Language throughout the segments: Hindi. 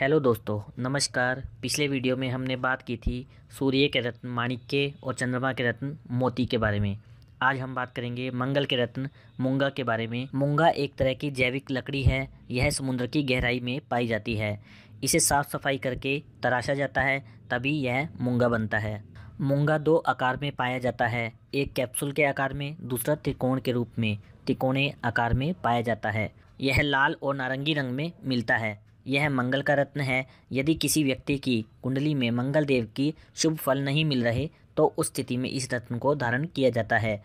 हेलो दोस्तों नमस्कार पिछले वीडियो में हमने बात की थी सूर्य के रत्न माणिक्य और चंद्रमा के रत्न मोती के बारे में आज हम बात करेंगे मंगल के रत्न मूंगा के बारे में मूंगा एक तरह की जैविक लकड़ी है यह समुद्र की गहराई में पाई जाती है इसे साफ सफाई करके तराशा जाता है तभी यह मूंगा बनता है मूंगा दो आकार में पाया जाता है एक कैप्सूल के आकार में दूसरा त्रिकोण के रूप में त्रिकोणे आकार में पाया जाता है यह लाल और नारंगी रंग में मिलता है यह मंगल का रत्न है यदि किसी व्यक्ति की कुंडली में मंगल देव की शुभ फल नहीं मिल रहे तो उस स्थिति में इस रत्न को धारण किया जाता है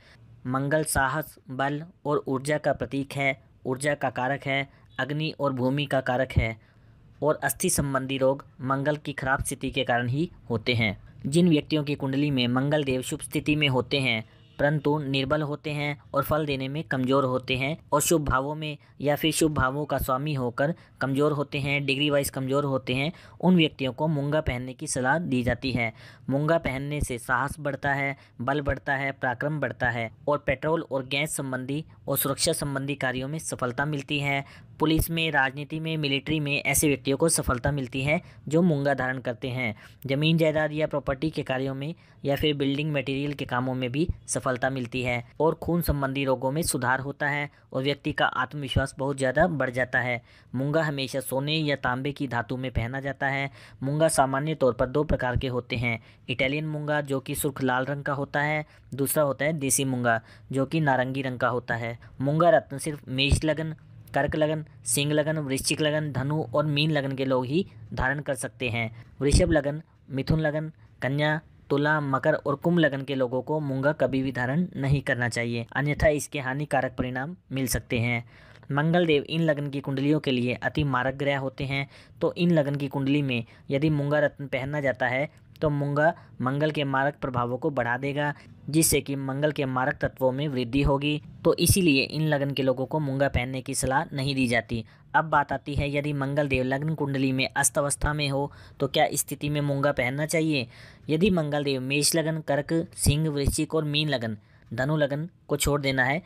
मंगल साहस बल और ऊर्जा का प्रतीक है ऊर्जा का कारक है अग्नि और भूमि का कारक है और अस्थि संबंधी रोग मंगल की खराब स्थिति के कारण ही होते हैं जिन व्यक्तियों की कुंडली में मंगल देव शुभ स्थिति में होते हैं परंतु निर्बल होते हैं और फल देने में कमज़ोर होते हैं और शुभ भावों में या फिर शुभ भावों का स्वामी होकर कमज़ोर होते हैं डिग्री वाइज कमज़ोर होते हैं उन व्यक्तियों को मूंगा पहनने की सलाह दी जाती है मूंगा पहनने से साहस बढ़ता है बल बढ़ता है पराक्रम बढ़ता है और पेट्रोल और गैस संबंधी और सुरक्षा संबंधी कार्यों में सफलता मिलती है पुलिस में राजनीति में मिलिट्री में ऐसे व्यक्तियों को सफलता मिलती है जो मूंगा धारण करते हैं जमीन जायदाद या प्रॉपर्टी के कार्यों में या फिर बिल्डिंग मटेरियल के कामों में भी सफलता मिलती है और खून संबंधी रोगों में सुधार होता है और व्यक्ति का आत्मविश्वास बहुत ज़्यादा बढ़ जाता है मूंगा हमेशा सोने या तांबे की धातु में पहना जाता है मूंगा सामान्य तौर पर दो प्रकार के होते हैं इटालियन मूंगा जो कि सुर्ख लाल रंग का होता है दूसरा होता है देसी मूंगा जो कि नारंगी रंग का होता है मूंगा रत्न सिर्फ मेष लगन कर्क लगन सिंह लगन वृश्चिक लगन धनु और मीन लगन के लोग ही धारण कर सकते हैं वृषभ लगन मिथुन लगन कन्या तुला मकर और कुंभ लगन के लोगों को मूंगा कभी भी धारण नहीं करना चाहिए अन्यथा इसके हानिकारक परिणाम मिल सकते हैं मंगलदेव इन लगन की कुंडलियों के लिए अति मारक ग्रह होते हैं तो इन लगन की कुंडली में यदि मूंगा रत्न पहना जाता है तो मूंगा मंगल के मारक प्रभावों को बढ़ा देगा जिससे कि मंगल के मारक तत्वों में वृद्धि होगी तो इसीलिए इन लगन के लोगों को मूंगा पहनने की सलाह नहीं दी जाती अब बात आती है यदि मंगल देव लग्न कुंडली में अस्त अवस्था में हो तो क्या स्थिति में मूंगा पहनना चाहिए यदि मंगल देव मेष लगन कर्क सिंह वृश्चिक और मीन लगन धनु लगन को छोड़ देना है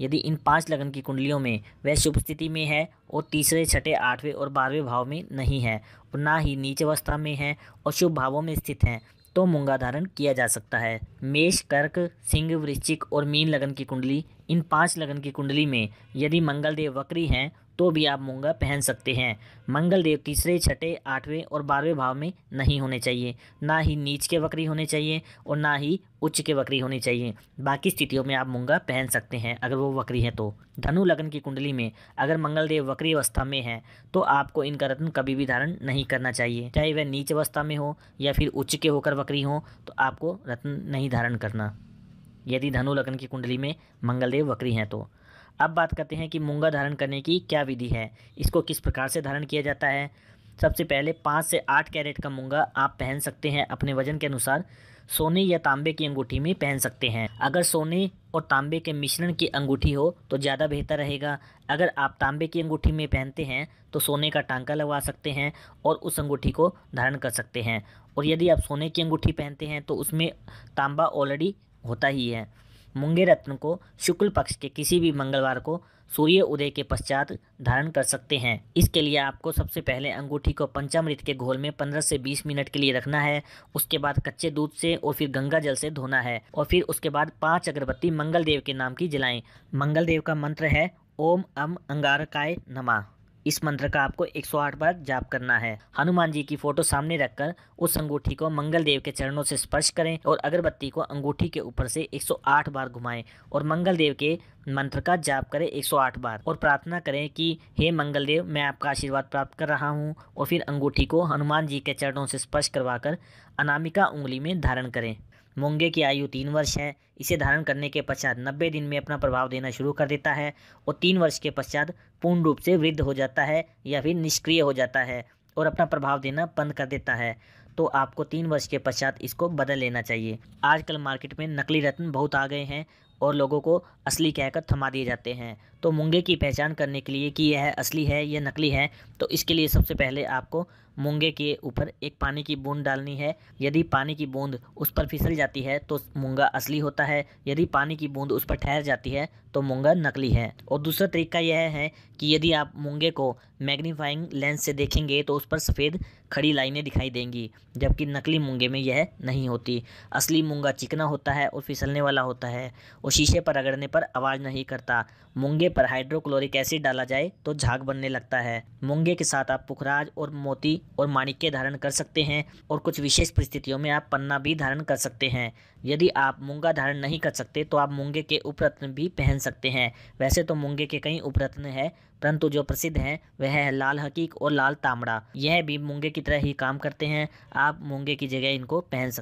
यदि इन पांच लगन की कुंडलियों में वह शुभ स्थिति में है और तीसरे छठे आठवें और बारहवें भाव में नहीं है और ना ही नीच अवस्था में है और शुभ भावों में स्थित हैं तो मूंगा धारण किया जा सकता है मेष कर्क सिंह वृश्चिक और मीन लगन की कुंडली इन पांच लगन की कुंडली में यदि मंगलदेव वक्री हैं तो भी आप मूंगा पहन सकते हैं मंगल देव तीसरे छठे आठवें और बारहवें भाव में नहीं होने चाहिए ना ही नीच के वक्री होने चाहिए और ना ही उच्च के वक्री होने चाहिए बाकी स्थितियों में आप मूंगा पहन सकते हैं अगर वो वक्री है तो धनु लगन की कुंडली में अगर मंगलदेव वक्री अवस्था में है तो आपको इनका रत्न कभी भी धारण नहीं करना चाहिए चाहे वह नीच अवस्था में हो या फिर उच्च के होकर वक्री हो तो आपको रत्न नहीं धारण करना यदि धनु लगन की कुंडली में मंगलदेव वक्री हैं तो अब बात करते हैं कि मूंगा धारण करने की क्या विधि है इसको किस प्रकार से धारण किया जाता है सबसे पहले पाँच से आठ कैरेट का मूंगा आप पहन सकते हैं अपने वजन के अनुसार सोने या तांबे की अंगूठी में पहन सकते हैं अगर सोने और तांबे के मिश्रण की अंगूठी हो तो ज़्यादा बेहतर रहेगा अगर आप तांबे की अंगूठी में पहनते हैं तो सोने का टांका लगवा सकते हैं और उस अंगूठी को धारण कर सकते हैं और यदि आप सोने की अंगूठी पहनते हैं तो उसमें तांबा ऑलरेडी होता ही है मुंगे रत्न को शुक्ल पक्ष के किसी भी मंगलवार को सूर्य उदय के पश्चात धारण कर सकते हैं इसके लिए आपको सबसे पहले अंगूठी को पंचामृत के घोल में 15 से 20 मिनट के लिए रखना है उसके बाद कच्चे दूध से और फिर गंगा जल से धोना है और फिर उसके बाद पांच अगरबत्ती मंगलदेव के नाम की जलाएं मंगलदेव का मंत्र है ओम अम अं अंगारकाय नमा इस मंत्र का आपको 108 बार जाप करना है हनुमान जी की फोटो सामने रखकर उस अंगूठी को मंगल देव के चरणों से स्पर्श करें और अगरबत्ती को अंगूठी के ऊपर से 108 बार घुमाएं और मंगल देव के मंत्र का जाप करें 108 बार और प्रार्थना करें कि हे मंगल देव मैं आपका आशीर्वाद प्राप्त कर रहा हूँ और फिर अंगूठी को हनुमान जी के चरणों से स्पर्श करवाकर अनामिका उंगली में धारण करें मोंगे की आयु तीन वर्ष है इसे धारण करने के पश्चात नब्बे दिन में अपना प्रभाव देना शुरू कर देता है और तीन वर्ष के पश्चात पूर्ण रूप से वृद्ध हो जाता है या फिर निष्क्रिय हो जाता है और अपना प्रभाव देना बंद कर देता है तो आपको तीन वर्ष के पश्चात इसको बदल लेना चाहिए आजकल मार्केट में नकली रत्न बहुत आ गए हैं और लोगों को असली कहकर थमा दिए जाते हैं तो मुंगे की पहचान करने के लिए कि यह असली है या नकली है तो इसके लिए सबसे पहले आपको मूंगे के ऊपर एक पानी की बूंद डालनी है यदि पानी की बूंद उस पर फिसल जाती है तो मूंगा असली होता है यदि पानी की बूंद उस पर ठहर जाती है तो मूंगा नकली है और दूसरा तरीका यह है कि यदि आप मूंगे को मैग्नीफाइंग लेंस से देखेंगे तो उस पर सफ़ेद खड़ी लाइनें दिखाई देंगी जबकि नकली मूंगे में यह नहीं होती असली मूंगा चिकना होता है और फिसलने वाला होता है और शीशे पर रगड़ने पर आवाज़ नहीं करता मूंगे पर हाइड्रोक्लोरिक एसिड डाला जाए तो झाग बनने लगता है मूंगे के साथ आप पुखराज और मोती और माणिक्य धारण कर सकते हैं और कुछ विशेष परिस्थितियों में आप पन्ना भी धारण कर सकते हैं यदि आप मूंगा धारण नहीं कर सकते तो आप मूंगे के उपरत्न भी पहन सकते हैं वैसे तो मूंगे के कई उपरत्न हैं परंतु जो प्रसिद्ध हैं वह है लाल हकीक और लाल तामड़ा यह भी मूंगे की तरह ही काम करते हैं आप मूंगे की जगह इनको पहन सकते